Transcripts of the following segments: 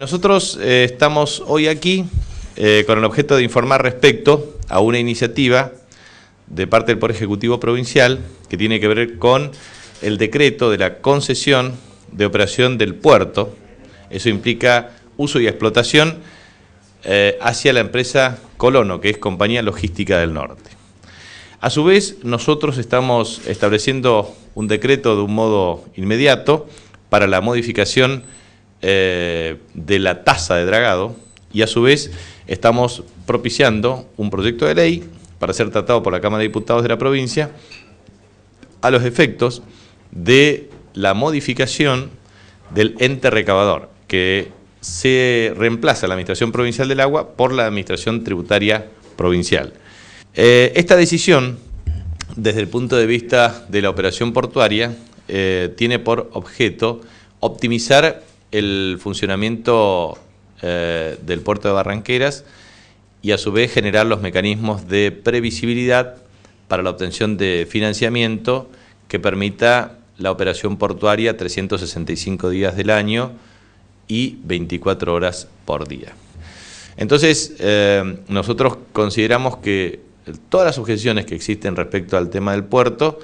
Nosotros eh, estamos hoy aquí eh, con el objeto de informar respecto a una iniciativa de parte del Poder Ejecutivo Provincial que tiene que ver con el decreto de la concesión de operación del puerto. Eso implica uso y explotación eh, hacia la empresa Colono, que es Compañía Logística del Norte. A su vez, nosotros estamos estableciendo un decreto de un modo inmediato para la modificación eh, de la tasa de dragado y a su vez estamos propiciando un proyecto de ley para ser tratado por la Cámara de Diputados de la provincia a los efectos de la modificación del ente recabador, que se reemplaza la Administración Provincial del Agua por la Administración Tributaria Provincial. Eh, esta decisión, desde el punto de vista de la operación portuaria, eh, tiene por objeto optimizar el funcionamiento eh, del puerto de Barranqueras y a su vez generar los mecanismos de previsibilidad para la obtención de financiamiento que permita la operación portuaria 365 días del año y 24 horas por día. Entonces, eh, nosotros consideramos que todas las objeciones que existen respecto al tema del puerto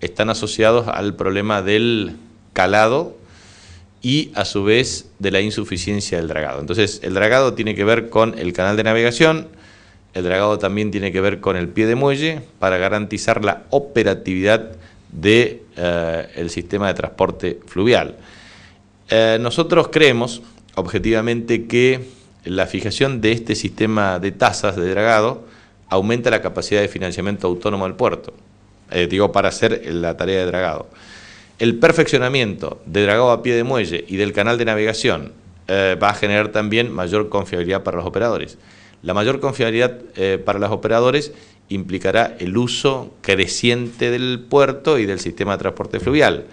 están asociados al problema del calado y a su vez de la insuficiencia del dragado. Entonces, el dragado tiene que ver con el canal de navegación, el dragado también tiene que ver con el pie de muelle para garantizar la operatividad del de, eh, sistema de transporte fluvial. Eh, nosotros creemos objetivamente que la fijación de este sistema de tasas de dragado aumenta la capacidad de financiamiento autónomo del puerto, eh, digo, para hacer la tarea de dragado. El perfeccionamiento de dragado a pie de muelle y del canal de navegación eh, va a generar también mayor confiabilidad para los operadores. La mayor confiabilidad eh, para los operadores implicará el uso creciente del puerto y del sistema de transporte fluvial.